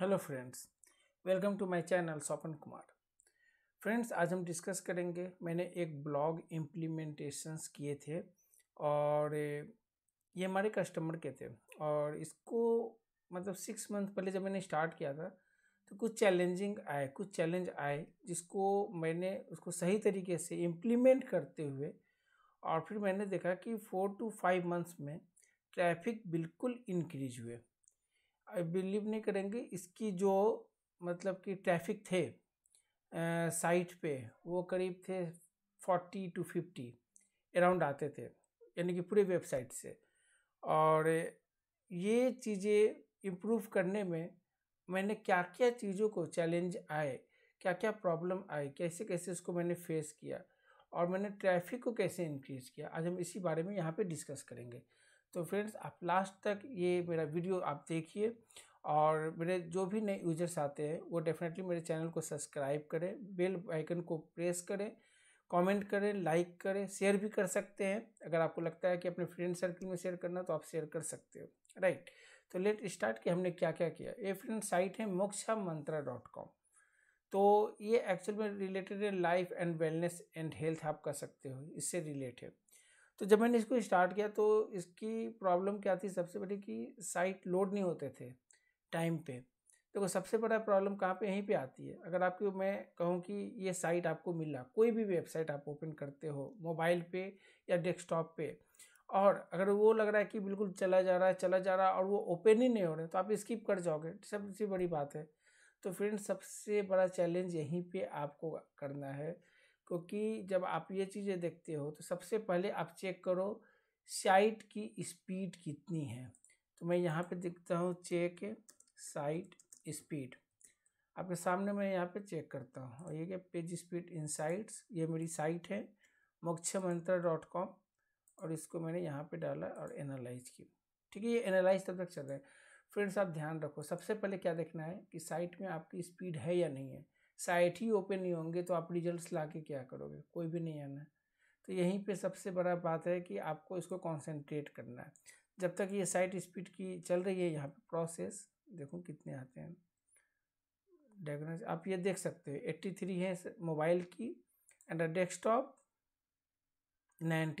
hello friends welcome to my channel Swapan Kumar friends आज हम discuss करेंगे मैंने एक ब्लॉग इम्प्लीमेंटेशंस किए थे और ये हमारे कस्टमर के थे और इसको मतलब सिक्स मंथ पहले जब मैंने स्टार्ट किया था तो कुछ चैलेंजिंग आए कुछ चैलेंज आए जिसको मैंने उसको सही तरीके से इम्प्लीमेंट करते हुए और फिर मैंने देखा कि फ़ोर टू फाइव मंथ्स में ट्रैफिक बिल्कुल इंक्रीज हुए बिलीव नहीं करेंगे इसकी जो मतलब कि ट्रैफिक थे साइट पे वो करीब थे फोर्टी टू फिफ्टी अराउंड आते थे यानी कि पूरे वेबसाइट से और ये चीज़ें इम्प्रूव करने में मैंने क्या क्या चीज़ों को चैलेंज आए क्या क्या प्रॉब्लम आए कैसे कैसे उसको मैंने फेस किया और मैंने ट्रैफिक को कैसे इंक्रीज़ किया आज हम इसी बारे में यहाँ पे डिस्कस करेंगे तो फ्रेंड्स आप लास्ट तक ये मेरा वीडियो आप देखिए और मेरे जो भी नए यूजर्स आते हैं वो डेफिनेटली मेरे चैनल को सब्सक्राइब करें बेल आइकन को प्रेस करें कमेंट करें लाइक करें शेयर भी कर सकते हैं अगर आपको लगता है कि अपने फ्रेंड सर्कल में शेयर करना तो आप शेयर कर सकते हो राइट तो लेट स्टार्ट कि हमने क्या क्या किया ये फ्रेंड साइट है मोक्षा मंत्रा डॉट कॉम तो ये एक्चुअल में रिलेटेड है life and wellness and health आप कर सकते हो इससे रिलेटेड तो जब मैंने इसको स्टार्ट किया तो इसकी प्रॉब्लम क्या थी सबसे बड़ी कि साइट लोड नहीं होते थे टाइम पे देखो तो सबसे बड़ा प्रॉब्लम कहाँ पे यहीं पे आती है अगर आपको मैं कहूँ कि ये साइट आपको मिला कोई भी वेबसाइट आप ओपन करते हो मोबाइल पे या डेस्कटॉप पे और अगर वो लग रहा है कि बिल्कुल चला जा रहा है चला जा रहा है और वो ओपन ही नहीं हो रहे तो आप स्किप कर जाओगे सबसे बड़ी बात है तो फ्रेंड सबसे बड़ा चैलेंज यहीं पे आपको करना है क्योंकि जब आप ये चीज़ें देखते हो तो सबसे पहले आप चेक करो साइट की स्पीड कितनी है तो मैं यहाँ पे देखता हूँ चेक साइट स्पीड आपके सामने मैं यहाँ पे चेक करता हूँ और ये क्या पेज स्पीड इनसाइट्स ये मेरी साइट है मोक्ष डॉट कॉम और इसको मैंने यहाँ पे डाला और एनालाइज किया ठीक है ये एनालाइज तब तक चल रहा है फ्रेंड्स आप ध्यान रखो सबसे पहले क्या देखना है कि साइट में आपकी स्पीड है या नहीं है साइट ही ओपन नहीं होंगे तो आप रिजल्ट्स ला के क्या करोगे कोई भी नहीं आना तो यहीं पे सबसे बड़ा बात है कि आपको इसको कंसंट्रेट करना है जब तक ये साइट स्पीड की चल रही है यहाँ पे प्रोसेस देखो कितने आते हैं डायग्नोज आप ये देख सकते हो थ्री है मोबाइल की एंड डेस्कटॉप नाइन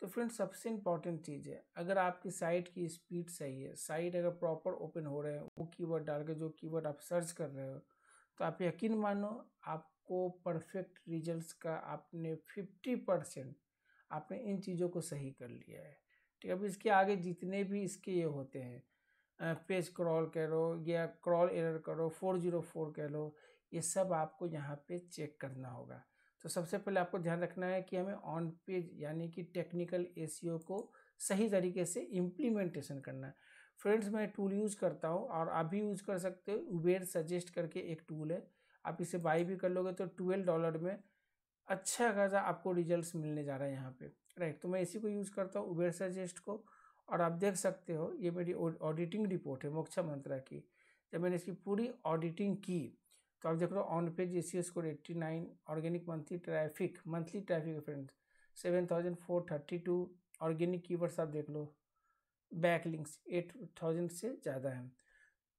तो फ्रेंड सबसे इम्पॉर्टेंट चीज़ है अगर आपकी साइट की स्पीड सही है साइट अगर प्रॉपर ओपन हो रहे हैं वो कीवर्ड डाल के जो कीवर्ड आप सर्च कर रहे हो तो आप यकीन मानो आपको परफेक्ट रिजल्ट्स का आपने फिफ्टी परसेंट आपने इन चीज़ों को सही कर लिया है ठीक है अब इसके आगे जितने भी इसके ये होते हैं पेज क्रॉल कह लो या क्रॉल एरर करो फोर जीरो फोर कह लो ये सब आपको यहाँ पे चेक करना होगा तो सबसे पहले आपको ध्यान रखना है कि हमें ऑन पेज यानी कि टेक्निकल ए को सही तरीके से इम्प्लीमेंटेशन करना है फ्रेंड्स मैं टूल यूज़ करता हूँ और आप भी यूज़ कर सकते हो उबेर सजेस्ट करके एक टूल है आप इसे बाई भी कर लोगे तो ट्वेल्व डॉलर में अच्छा खासा आपको रिजल्ट्स मिलने जा रहा है यहाँ पे राइट तो मैं इसी को यूज़ करता हूँ उबेर सजेस्ट को और आप देख सकते हो ये मेरी ऑडिटिंग रिपोर्ट है मोक्षा मंत्रा की जब मैंने इसकी पूरी ऑडिटिंग की तो आप देख रहे हो on page A C score eighty nine organic monthly traffic monthly traffic friends seven thousand four thirty two organic keywords आप देख लो बैकलिंक्स एट थाउजेंड से ज़्यादा है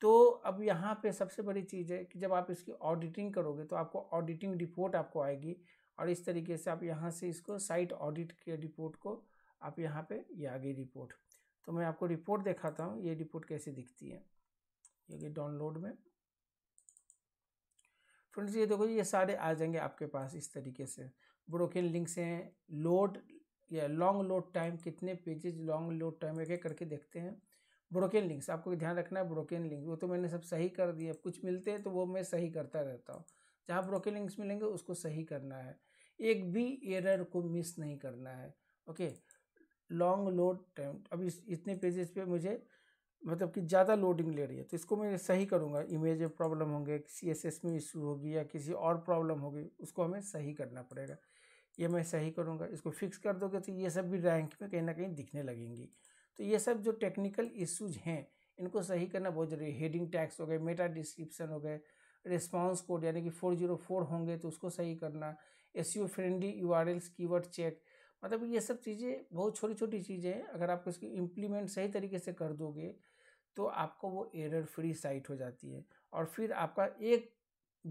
तो अब यहाँ पे सबसे बड़ी चीज़ है कि जब आप इसकी ऑडिटिंग करोगे तो आपको ऑडिटिंग रिपोर्ट आपको आएगी और इस तरीके से आप यहाँ से इसको साइट ऑडिट के रिपोर्ट को आप यहाँ पे ये आ गई रिपोर्ट तो मैं आपको रिपोर्ट दिखाता हूँ ये रिपोर्ट कैसे दिखती है ये डाउनलोड में फ्रेंड्स ये देखो ये सारे आ जाएंगे आपके पास इस तरीके से ब्रोकन लिंक्स हैं लोड या लॉन्ग लोड टाइम कितने पेजेज लॉन्ग लोड टाइम एक एक करके देखते हैं ब्रोकन लिंक्स आपको ध्यान रखना है ब्रोकन लिंक वो तो मैंने सब सही कर दिए कुछ मिलते हैं तो वो मैं सही करता रहता हूँ जहाँ ब्रोकन लिंक्स मिलेंगे उसको सही करना है एक भी एरर को मिस नहीं करना है ओके लॉन्ग लोड टाइम अब इस इतने पेजेस पे मुझे मतलब कि ज़्यादा लोडिंग ले रही है तो इसको मैं सही करूँगा इमेज में प्रॉब्लम होंगे सी एस एस में इशू होगी या किसी और प्रॉब्लम होगी उसको हमें सही करना पड़ेगा ये मैं सही करूँगा इसको फिक्स कर दोगे तो ये सब भी रैंक में कहीं ना कहीं दिखने लगेंगी तो ये सब जो टेक्निकल इश्यूज हैं इनको सही करना बहुत ज़रूरी है हेडिंग टैक्स हो गए मेटा डिस्क्रिप्शन हो गए रिस्पॉन्स कोड यानी कि फोर जीरो फोर होंगे तो उसको सही करना S friendly U R Ls word check मतलब ये सब चीज़ें बहुत छोटी छोटी चीज़ें हैं अगर आप इसको इम्प्लीमेंट सही तरीके से कर दोगे तो आपको वो एरर फ्री साइट हो जाती है और फिर आपका एक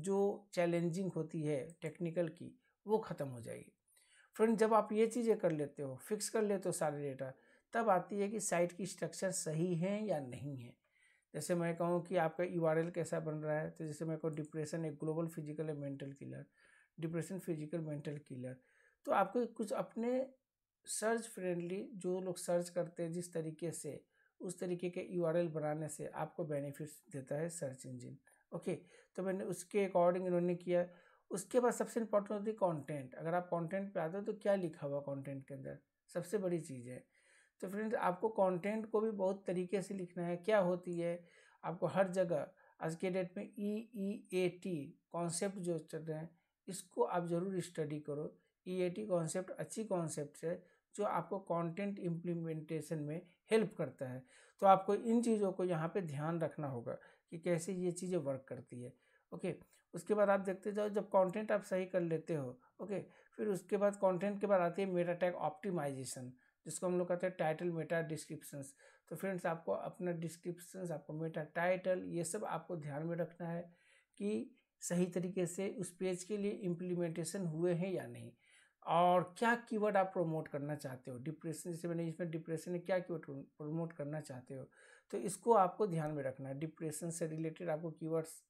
जो चैलेंजिंग होती है टेक्निकल की वो ख़त्म हो जाएगी फ्रेंड जब आप ये चीज़ें कर लेते हो फिक्स कर लेते हो सारे डेटा तब आती है कि साइट की स्ट्रक्चर सही है या नहीं है जैसे मैं कहूँ कि आपका यू कैसा बन रहा है तो जैसे मैं कहूँ डिप्रेशन एक global physical and mental killer depression physical mental killer तो आपको कुछ अपने सर्च फ्रेंडली जो लोग सर्च करते हैं जिस तरीके से उस तरीके के यू बनाने से आपको बेनिफिट्स देता है सर्च इंजन ओके तो मैंने उसके अकॉर्डिंग इन्होंने किया उसके बाद सबसे इंपॉर्टेंट होती है कॉन्टेंट अगर आप कॉन्टेंट पर आते हो तो क्या लिखा हुआ कॉन्टेंट के अंदर सबसे बड़ी चीज़ है तो फ्रेंड्स आपको कॉन्टेंट को भी बहुत तरीके से लिखना है क्या होती है आपको हर जगह आज के डेट में ई ई ए टी कॉन्सेप्ट जो चल रहे हैं इसको आप ज़रूर स्टडी करो ई ए टी कॉन्सेप्ट अच्छी कॉन्सेप्ट है जो आपको कंटेंट इम्प्लीमेंटेशन में हेल्प करता है तो आपको इन चीज़ों को यहाँ पे ध्यान रखना होगा कि कैसे ये चीज़ें वर्क करती है ओके उसके बाद आप देखते जाओ जब कंटेंट आप सही कर लेते हो ओके फिर उसके बाद कंटेंट के बाद आती है मेटा टैग ऑप्टिमाइजेशन जिसको हम लोग कहते हैं टाइटल मेटा डिस्क्रिप्शंस तो फ्रेंड्स आपको अपना डिस्क्रिप्शंस आपको मेटा टाइटल ये सब आपको ध्यान में रखना है कि सही तरीके से उस पेज के लिए इम्प्लीमेंटेशन हुए हैं या नहीं और क्या कीवर्ड आप प्रमोट करना चाहते हो डिप्रेशन जैसे मैंने इसमें डिप्रेशन है क्या कीवर्ड प्रमोट करना चाहते हो तो इसको आपको ध्यान में रखना है डिप्रेशन से रिलेटेड आपको कीवर्ड्स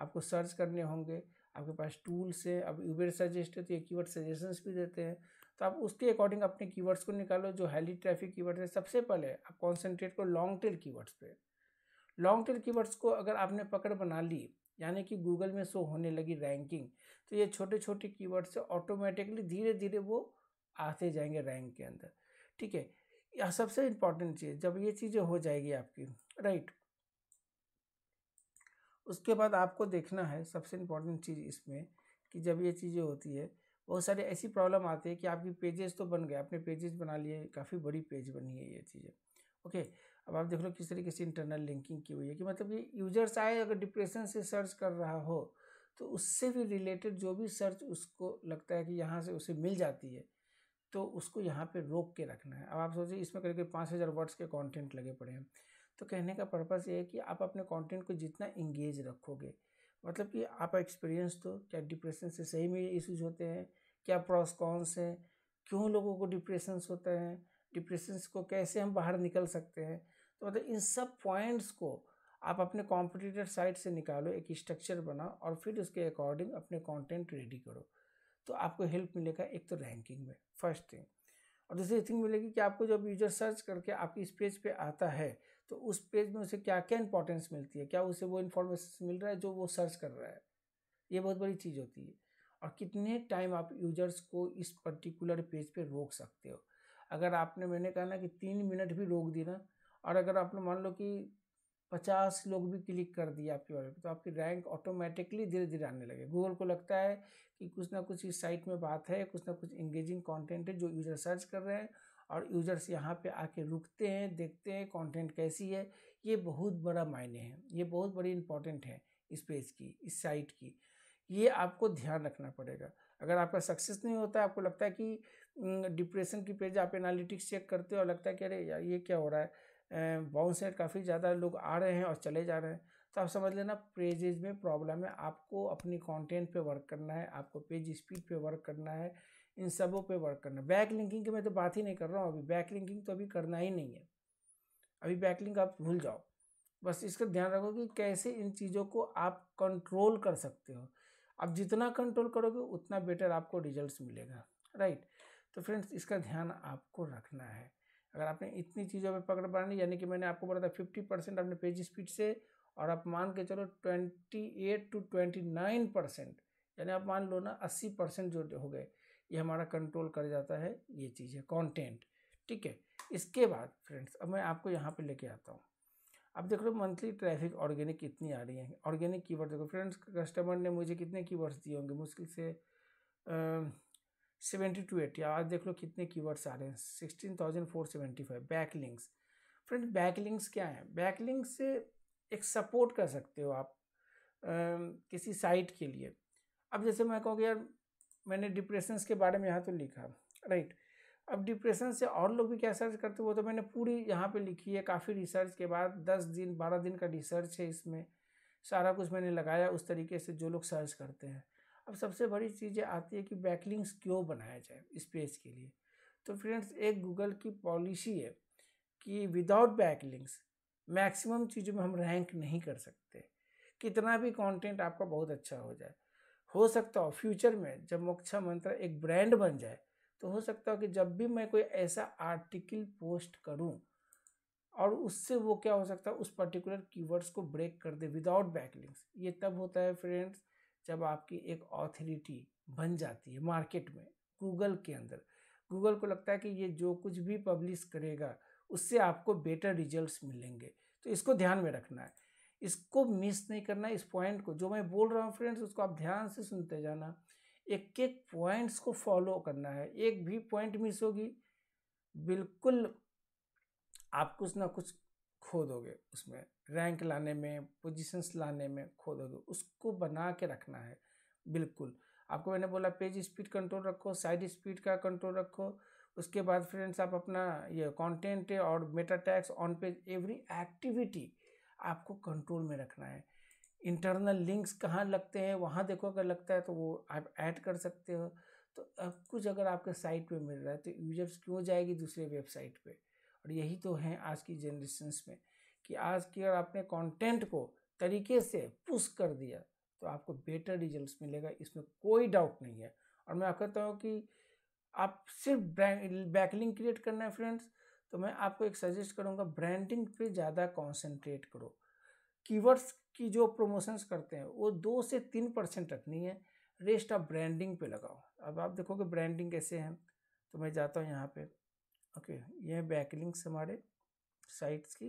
आपको सर्च करने होंगे आपके पास टूल्स हैं अब यूबेर सजेस्ट है तो ये कीवर्ड सजेशंस भी देते हैं तो आप उसके अकॉर्डिंग अपने कीवर्ड्स को निकालो जो हाईली ट्रैफिक कीवर्ड है सबसे पहले आप कॉन्सेंट्रेट करो लॉन्ग टेल कीवर्ड्स पे लॉन्ग टेल कीवर्ड्स को अगर आपने पकड़ बना ली यानी कि गूगल में शो होने लगी रैंकिंग तो ये छोटे छोटे कीवर्ड से ऑटोमेटिकली धीरे धीरे वो आते जाएंगे रैंक के अंदर ठीक है यह सबसे इम्पॉर्टेंट चीज़ जब ये चीज़ें हो जाएगी आपकी राइट उसके बाद आपको देखना है सबसे इम्पॉर्टेंट चीज़ इसमें कि जब ये चीज़ें होती है बहुत सारी ऐसी प्रॉब्लम आती है कि आपकी पेजेस तो बन गए आपने पेजेस बना लिए काफ़ी बड़ी पेज बनी है ये चीज़ें ओके अब आप देख लो किस तरीके से इंटरनल लिंकिंग की हुई है कि मतलब ये यूजर्स आए अगर डिप्रेशन से सर्च कर रहा हो तो उससे भी रिलेटेड जो भी सर्च उसको लगता है कि यहाँ से उसे मिल जाती है तो उसको यहाँ पे रोक के रखना है अब आप सोचिए इसमें करीब पाँच हज़ार वर्ड्स के कंटेंट लगे पड़े हैं तो कहने का पर्पज़ ये है कि आप अपने कंटेंट को जितना इंगेज रखोगे मतलब कि आप एक्सपीरियंस दो तो क्या डिप्रेशन से सही में इशूज़ इश्यूज होते हैं क्या प्रॉस कॉन्स हैं क्यों लोगों को डिप्रेशंस होते हैं डिप्रेशंस को कैसे हम बाहर निकल सकते हैं तो मतलब इन सब पॉइंट्स को आप अपने कॉम्पिटिटर साइट से निकालो एक स्ट्रक्चर बनाओ और फिर उसके अकॉर्डिंग अपने कॉन्टेंट रेडी करो तो आपको हेल्प मिलेगा एक तो रैंकिंग में फर्स्ट थिंग और दूसरी थिंग मिलेगी कि आपको जब यूजर सर्च करके आपकी इस पेज पे आता है तो उस पेज में उसे क्या क्या इंपॉर्टेंस मिलती है क्या उसे वो इन्फॉर्मेशन मिल रहा है जो वो सर्च कर रहा है ये बहुत बड़ी चीज़ होती है और कितने टाइम आप यूजर्स को इस पर्टिकुलर पेज पे रोक सकते हो अगर आपने मैंने कहा ना कि तीन मिनट भी रोक दिया ना और अगर आपने मान लो कि पचास लोग भी क्लिक कर दिए आपके बारे में तो आपकी रैंक ऑटोमेटिकली धीरे धीरे आने लगे गूगल को लगता है कि कुछ ना कुछ इस साइट में बात है कुछ ना कुछ इंगेजिंग कंटेंट है जो यूज़र सर्च कर रहे हैं और यूजर्स यहाँ पे आके रुकते हैं देखते हैं कंटेंट कैसी है ये बहुत बड़ा मायने है ये बहुत बड़ी इंपॉर्टेंट है इस पेज की इस साइट की ये आपको ध्यान रखना पड़ेगा अगर आपका सक्सेस नहीं होता है आपको लगता है कि डिप्रेशन की पेज आप एनालिटिक्स चेक करते हो और लगता है कि अरे यार ये क्या हो रहा है बाउंस रेट काफ़ी ज़्यादा लोग आ रहे हैं और चले जा रहे हैं तो आप समझ लेना पेजेज में प्रॉब्लम है आपको अपनी कंटेंट पे वर्क करना है आपको पेज स्पीड पे वर्क करना है इन सबों पे वर्क करना बैक लिंकिंग की मैं तो बात ही नहीं कर रहा हूँ अभी बैक लिंकिंग तो अभी करना ही नहीं है अभी बैक लिंक आप भूल जाओ बस इसका ध्यान रखो कि कैसे इन चीज़ों को आप कंट्रोल कर सकते हो आप जितना कंट्रोल करोगे उतना बेटर आपको रिजल्ट्स मिलेगा राइट तो फ्रेंड्स इसका ध्यान आपको रखना है अगर आपने इतनी चीज़ों पर पकड़ पानी यानी कि मैंने आपको बोला था फिफ्टी परसेंट अपने पेज स्पीड से और आप मान के चलो twenty eight to twenty nine percent यानी आप मान लो ना अस्सी परसेंट जो हो गए ये हमारा कंट्रोल कर जाता है ये चीज़ है कॉन्टेंट ठीक है इसके बाद फ्रेंड्स अब मैं आपको यहाँ पर लेके आता हूँ अब देख लो मंथली ट्रैफिक ऑर्गेनिक कितनी आ रही है ऑर्गेनिक कीवर्ड देखो फ्रेंड्स कस्टमर ने मुझे कितने कीवर्ड्स दिए होंगे मुश्किल से सेवेंटी टू एटी आज देख लो कितने कीवर्ड्स आ रहे हैं sixteen thousand four seventy five backlinks back backlinks क्या है लिंक्स से एक सपोर्ट कर सकते हो आप आ, किसी साइट के लिए अब जैसे मैं कहूँगा यार मैंने डिप्रेशन के बारे में यहाँ तो लिखा राइट अब डिप्रेशन से और लोग भी क्या सर्च करते हैं वो तो मैंने पूरी यहाँ पे लिखी है काफ़ी रिसर्च के बाद दस दिन बारह दिन का रिसर्च है इसमें सारा कुछ मैंने लगाया उस तरीके से जो लोग सर्च करते हैं अब सबसे बड़ी चीज़ें आती है कि बैकलिंग्स क्यों बनाया जाए इस पेज के लिए तो फ्रेंड्स एक गूगल की पॉलिसी है कि विदाउट बैकलिंग्स मैक्सिमम चीज़ों में हम रैंक नहीं कर सकते कितना भी कंटेंट आपका बहुत अच्छा हो जाए हो सकता हो फ्यूचर में जब मोक्षा मंत्र एक ब्रांड बन जाए तो हो सकता हो कि जब भी मैं कोई ऐसा आर्टिकल पोस्ट करूं और उससे वो क्या हो सकता है उस पर्टिकुलर कीवर्ड्स को ब्रेक कर दे विदाउट बैकलिंग्स ये तब होता है फ्रेंड्स जब आपकी एक ऑथोरिटी बन जाती है मार्केट में गूगल के अंदर गूगल को लगता है कि ये जो कुछ भी पब्लिश करेगा उससे आपको बेटर रिजल्ट्स मिलेंगे तो इसको ध्यान में रखना है इसको मिस नहीं करना इस पॉइंट को जो मैं बोल रहा हूँ फ्रेंड्स उसको आप ध्यान से सुनते जाना एक एक पॉइंट्स को फॉलो करना है एक भी पॉइंट मिस होगी बिल्कुल आप कुछ ना कुछ खो दोगे उसमें रैंक लाने में पोजीशंस लाने में खो दोगे उसको बना के रखना है बिल्कुल आपको मैंने बोला पेज स्पीड कंट्रोल रखो साइड स्पीड का कंट्रोल रखो उसके बाद फ्रेंड्स आप अपना ये कंटेंट और meta tags on page every activity आपको कंट्रोल में रखना है इंटरनल लिंक्स कहाँ लगते हैं वहाँ देखो अगर लगता है तो वो आप ऐड कर सकते हो तो अब कुछ अगर आपके साइट पे मिल रहा है तो यूजर्स क्यों जाएगी दूसरे वेबसाइट पे और यही तो है आज की जनरेशन्स में कि आज की अगर आपने कंटेंट को तरीके से पुश कर दिया तो आपको बेटर रिजल्ट्स मिलेगा इसमें कोई डाउट नहीं है और मैं कहता हूँ कि आप सिर्फ बैकलिंग क्रिएट करना है फ्रेंड्स तो मैं आपको एक सजेस्ट करूँगा ब्रांडिंग पे ज़्यादा कॉन्सेंट्रेट करो कीवर्ड्स की जो प्रमोशंस करते हैं वो दो से तीन परसेंट रखनी है रेस्ट आप ब्रांडिंग पे लगाओ अब आप देखोगे ब्रांडिंग कैसे हैं तो मैं जाता हूँ यहाँ पे ओके ये बैकलिंक्स हमारे साइट्स की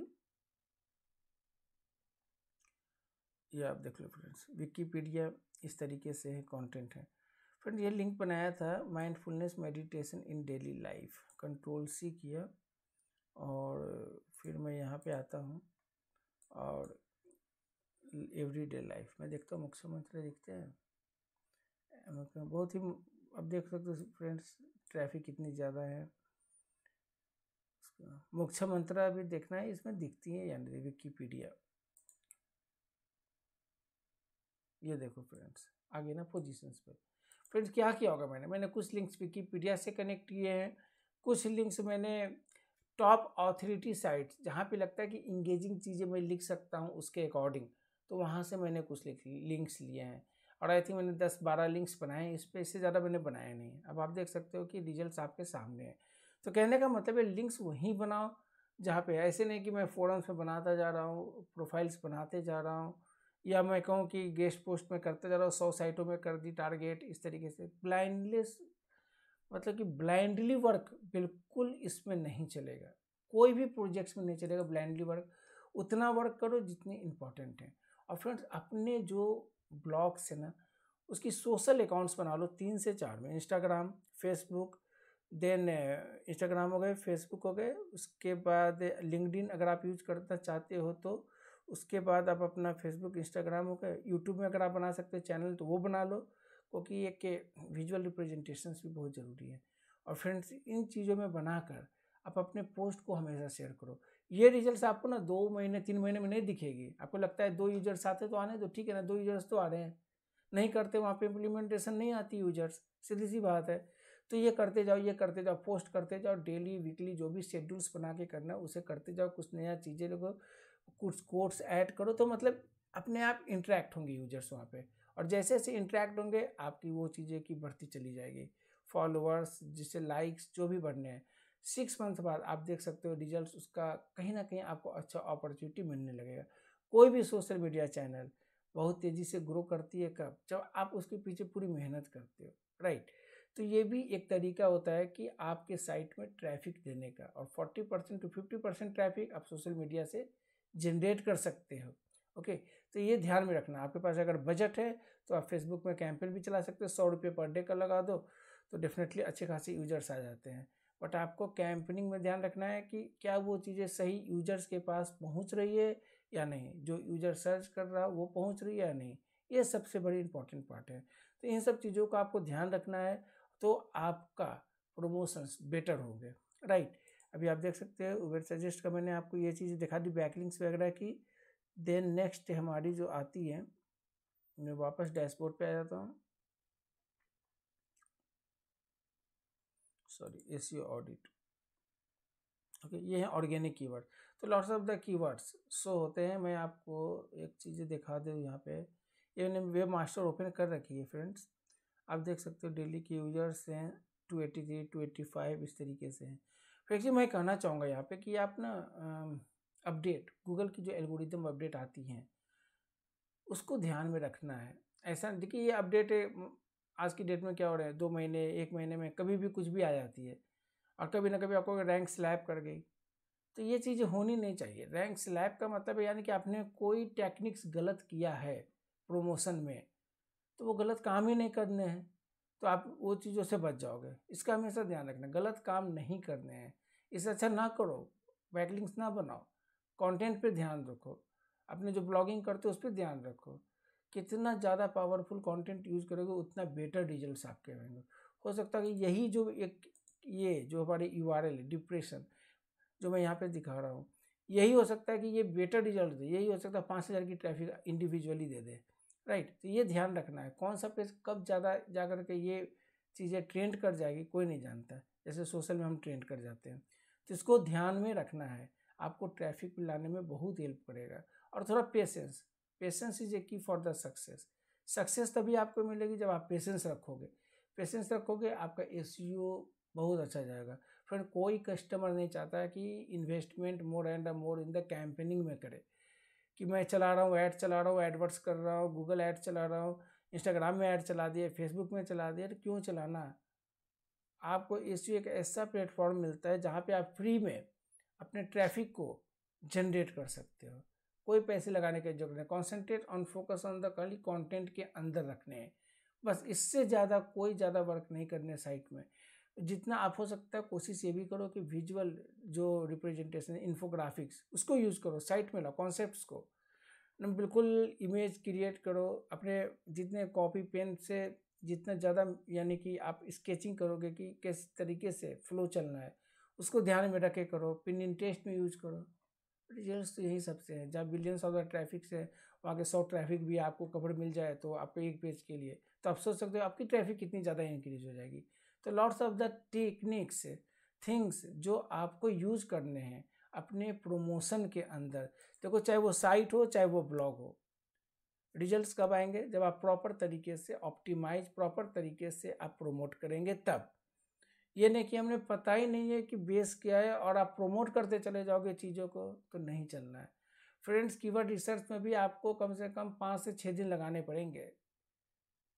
ये आप देख लो फ्रेंड्स विकीपीडिया इस तरीके से है कंटेंट है फ्रेंड ये लिंक बनाया था mindfulness meditation in daily life control C किया और फिर मैं यहाँ पे आता हूँ और एवरीडे लाइफ में देखता हूँ मुख्यमंत्री दिखते हैं बहुत ही अब देख सकते हो फ्रेंड्स ट्रैफिक कितनी ज़्यादा है मुख्य मंत्रा भी देखना है इसमें दिखती है यानी विकीपीडिया ये देखो फ्रेंड्स आगे ना पोजीशंस पे फ्रेंड्स क्या किया होगा मैंने मैंने कुछ लिंक्स विकीपीडिया से कनेक्ट किए हैं कुछ लिंक्स मैंने टॉप ऑथोरिटी साइट जहाँ पे लगता है कि इंगेजिंग चीज़ें मैं लिख सकता हूँ उसके अकॉर्डिंग तो वहाँ से मैंने कुछ लिख लिंक्स लिए हैं और आई थिंक मैंने दस बारह लिंक्स बनाए इस पर इससे ज़्यादा मैंने बनाया नहीं अब आप देख सकते हो कि रिजल्ट आपके सामने है तो कहने का मतलब है लिंक्स वहीं बनाओ जहाँ पे ऐसे नहीं कि मैं फोरम्स में बनाता जा रहा हूँ प्रोफाइल्स बनाते जा रहा हूँ या मैं कहूँ कि गेस्ट पोस्ट में करते जा रहा हूँ सौ साइटों में कर दी टारगेट इस तरीके से ब्लाइंडलेस मतलब कि ब्लाइंडली वर्क बिल्कुल इसमें नहीं चलेगा कोई भी प्रोजेक्ट्स में नहीं चलेगा ब्लाइंडली वर्क उतना वर्क करो जितनी इम्पोर्टेंट है और फ्रेंड्स अपने जो ब्लॉग्स है ना उसकी सोशल अकाउंट्स बना लो तीन से चार में इंस्टाग्राम फेसबुक देन इंस्टाग्राम हो गए फेसबुक हो गए उसके बाद लिंकडिन अगर आप यूज करना चाहते हो तो उसके बाद आप अपना फेसबुक इंस्टाग्राम हो गए यूट्यूब में अगर आप बना सकते हो चैनल तो वो बना लो क्योंकि एक के विजुअल रिप्रेजेंटेशंस भी बहुत ज़रूरी है और फ्रेंड्स इन चीज़ों में बनाकर आप अपने पोस्ट को हमेशा शेयर करो ये रिजल्ट्स आपको ना दो महीने तीन महीने में नहीं दिखेगी आपको लगता है दो यूजर्स आते तो आने तो ठीक है ना दो यूजर्स तो आ रहे हैं नहीं करते वहाँ पे इम्प्लीमेंटेशन नहीं आती यूजर्स सीधी सी बात है तो ये करते जाओ ये करते जाओ पोस्ट करते जाओ डेली वीकली जो भी शेड्यूल्स बना के करना उसे करते जाओ कुछ नया चीज़ें लोग कुछ कोर्स ऐड करो तो मतलब अपने आप इंटरेक्ट होंगे यूजर्स वहाँ पर और जैसे जैसे इंटरेक्ट होंगे आपकी वो चीज़ें की बढ़ती चली जाएगी फॉलोअर्स जिससे लाइक्स जो भी बढ़ने हैं सिक्स मंथ बाद आप देख सकते हो रिजल्ट उसका कहीं ना कहीं आपको अच्छा अपॉर्चुनिटी मिलने लगेगा कोई भी सोशल मीडिया चैनल बहुत तेज़ी से ग्रो करती है कब जब आप उसके पीछे पूरी मेहनत करते हो राइट तो ये भी एक तरीका होता है कि आपके साइट में ट्रैफिक देने का और 40 परसेंट टू 50 परसेंट ट्रैफिक आप सोशल मीडिया से जनरेट कर सकते हो ओके तो ये ध्यान में रखना आपके पास अगर बजट है तो आप फेसबुक में कैंपेन भी चला सकते हो सौ रुपये पर डे का लगा दो तो डेफिनेटली अच्छे खासे यूजर्स आ जाते हैं बट आपको कैंपेनिंग में ध्यान रखना है कि क्या वो चीज़ें सही यूजर्स के पास पहुंच रही है या नहीं जो यूजर सर्च कर रहा वो पहुंच रही है या नहीं ये सबसे बड़ी इंपॉर्टेंट पार्ट है तो इन सब चीज़ों का आपको ध्यान रखना है तो आपका प्रमोशंस बेटर होंगे राइट अभी आप देख सकते हैं उबेर सजेस्ट का मैंने आपको ये चीज़ दिखा दी बैकलिंग्स वगैरह की देन नेक्स्ट हमारी जो आती है मैं वापस डैशबोर्ड पे आ जाता हूँ sorry A C audit okay ये है ऑर्गेनिक कीवर्ड तो lots of the keywords so होते हैं मैं आपको एक चीज़ दिखा दूँ यहाँ पे ये मैंने वेब मास्टर ओपन कर रखी है फ्रेंड्स आप देख सकते हो डेली के यूजर्स हैं two eighty three two eighty five इस तरीके से हैं फिर मैं कहना चाहूँगा यहाँ पे कि आप ना अपडेट गूगल की जो एल्गोरिदम अपडेट आती हैं उसको ध्यान में रखना है ऐसा देखिए ये अपडेट आज की डेट में क्या हो रहा है दो महीने एक महीने में कभी भी कुछ भी आ जाती है और कभी ना कभी आपको रैंक स्लैब कर गई तो ये चीज़ें होनी नहीं चाहिए रैंक स्लैब का मतलब है यानी कि आपने कोई टेक्निक्स गलत किया है प्रोमोशन में तो वो गलत काम ही नहीं करने हैं तो आप वो चीज़ों से बच जाओगे इसका हमेशा ध्यान रखना गलत काम नहीं करने हैं इससे अच्छा ना करो बैकलिंग्स ना बनाओ कंटेंट पे ध्यान रखो अपने जो ब्लॉगिंग करते हो उस पर ध्यान रखो कितना ज़्यादा पावरफुल कंटेंट यूज़ करोगे उतना बेटर रिजल्ट्स आपके आएंगे हो सकता है कि यही जो एक ये जो हमारे यू आर एल डिप्रेशन जो मैं यहाँ पे दिखा रहा हूँ यही हो सकता है कि ये बेटर रिजल्ट दे यही हो सकता है पाँच हज़ार की ट्रैफिक इंडिविजुअली दे दे राइट तो ये ध्यान रखना है कौन सा पेज कब ज़्यादा जा कर के ये चीज़ें ट्रेंड कर जाएगी कोई नहीं जानता जैसे सोशल में हम ट्रेंड कर जाते हैं तो इसको ध्यान में रखना है आपको ट्रैफिक में लाने में बहुत हेल्प करेगा और थोड़ा पेशेंस पेशेंस इज ए की फॉर द सक्सेस सक्सेस तभी आपको मिलेगी जब आप पेशेंस रखोगे पेशेंस रखोगे आपका ए बहुत अच्छा जाएगा फ्रेंड कोई कस्टमर नहीं चाहता है कि investment more and more in the campaigning में करे कि मैं चला रहा हूँ ऐड चला रहा हूँ एडवर्ट्स कर रहा हूँ गूगल ऐड चला रहा हूँ इंस्टाग्राम में ऐड चला दिए फेसबुक में चला दिए तो क्यों चलाना आपको ए एक ऐसा प्लेटफॉर्म मिलता है जहाँ पे आप फ्री में अपने ट्रैफिक को जनरेट कर सकते हो कोई पैसे लगाने की जरूरत नहीं concentrate on focus on the खाली कॉन्टेंट के अंदर रखने हैं बस इससे ज़्यादा कोई ज़्यादा वर्क नहीं करने साइट में जितना आप हो सकता है कोशिश ये भी करो कि विजुअल जो रिप्रेजेंटेशन इन्फोग्राफिक्स उसको यूज़ करो साइट में लाओ कॉन्सेप्ट को बिल्कुल इमेज क्रिएट करो अपने जितने कॉपी पेन से जितना ज़्यादा यानी कि आप स्केचिंग करोगे कि किस तरीके से फ्लो चलना है उसको ध्यान में रखे करो पिन इन टेस्ट में यूज करो रिजल्ट तो यही सबसे हैं जहाँ बिलियंस ऑफ द ट्रैफिक से वहाँ के सौ ट्रैफिक भी आपको कवर मिल जाए तो आपको एक पेज के लिए तो आप सोच सकते हो आपकी ट्रैफिक कितनी ज़्यादा इंक्रीज हो जाएगी तो lots of the techniques things जो आपको यूज करने हैं अपने प्रोमोशन के अंदर देखो चाहे वो साइट हो चाहे वो ब्लॉग हो रिजल्ट्स कब आएंगे जब आप प्रॉपर तरीके से ऑप्टिमाइज प्रॉपर तरीके से आप प्रोमोट करेंगे तब ये नहीं कि हमने पता ही नहीं है कि बेस क्या है और आप प्रोमोट करते चले जाओगे चीज़ों को तो नहीं चलना है फ्रेंड्स कीवर्ड रिसर्च में भी आपको कम से कम पाँच से छः दिन लगाने पड़ेंगे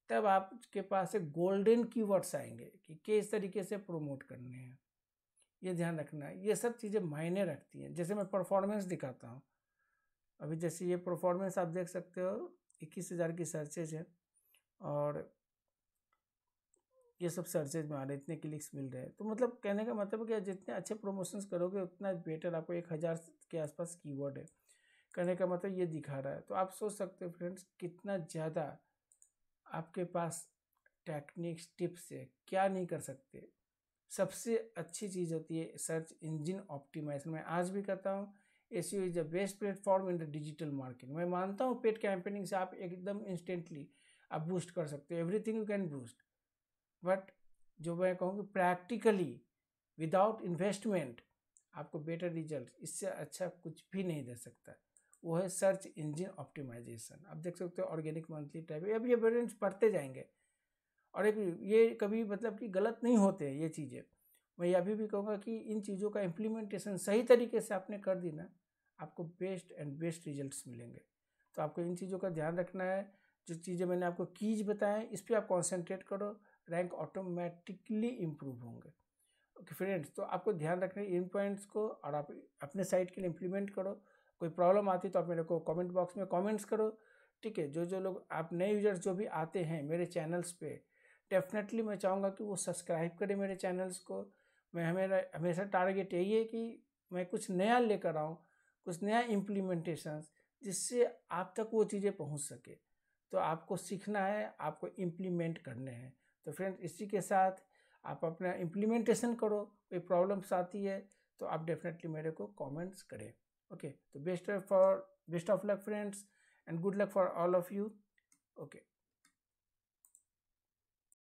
तब आपके पास एक गोल्डन कीवर्ड्स आएंगे कि किस तरीके से प्रोमोट करने हैं ये ध्यान रखना है ये सब चीज़ें मायने रखती हैं जैसे मैं परफॉर्मेंस दिखाता हूँ अभी जैसे ये परफॉर्मेंस आप देख सकते हो इक्कीस हज़ार की सर्चेज है और ये सब सर्चेज में आ रहे हैं इतने क्लिक्स मिल रहे हैं तो मतलब कहने का मतलब क्या जितने अच्छे प्रमोशंस करोगे उतना बेटर आपको एक हज़ार के आसपास कीवर्ड है कहने का मतलब ये दिखा रहा है तो आप सोच सकते हो फ्रेंड्स कितना ज़्यादा आपके पास टेक्निक्स टिप्स है क्या नहीं कर सकते सबसे अच्छी चीज़ होती है सर्च इंजन ऑप्टिमाइजेशन मैं आज भी कहता हूँ A C is the best platform in the digital market मैं मानता हूँ पेड कैंपेनिंग से आप एकदम इंस्टेंटली आप बूस्ट कर सकते हो everything you can boost but जो मैं कहूँ कि प्रैक्टिकली विदाउट इन्वेस्टमेंट आपको बेटर रिजल्ट इससे अच्छा कुछ भी नहीं दे सकता वो है सर्च इंजन ऑप्टिमाइजेशन आप देख सकते हो ऑर्गेनिक मंथली टाइप अब ये वेरियंट्स पढ़ते जाएंगे और एक ये कभी मतलब कि गलत नहीं होते ये चीज़ें मैं अभी भी कहूँगा कि इन चीज़ों का इम्प्लीमेंटेशन सही तरीके से आपने कर दी ना आपको बेस्ट एंड बेस्ट रिजल्ट्स मिलेंगे तो आपको इन चीज़ों का ध्यान रखना है जो चीज़ें मैंने आपको कीज बताएं इस पर आप कॉन्सेंट्रेट करो रैंक ऑटोमेटिकली इम्प्रूव होंगे ओके okay, फ्रेंड्स तो आपको ध्यान रखना है इन पॉइंट्स को और आप अपने साइट के लिए इम्प्लीमेंट करो कोई प्रॉब्लम आती तो आप मेरे को कमेंट बॉक्स में कमेंट्स करो ठीक है जो जो लोग आप नए यूजर्स जो भी आते हैं मेरे चैनल्स पे डेफिनेटली मैं चाहूँगा कि वो सब्सक्राइब करें मेरे चैनल्स को मैं मेरा हमेशा टारगेट यही है कि मैं कुछ नया लेकर आऊँ कुछ नया इम्प्लीमेंटेशन जिससे आप तक वो चीज़ें पहुँच सके तो आपको सीखना है आपको इम्प्लीमेंट करने हैं तो फ्रेंड इसी के साथ आप अपना इम्प्लीमेंटेशन करो कोई प्रॉब्लम्स आती है तो आप डेफिनेटली मेरे को कमेंट्स करें ओके तो best for best of luck friends and good luck for all of you okay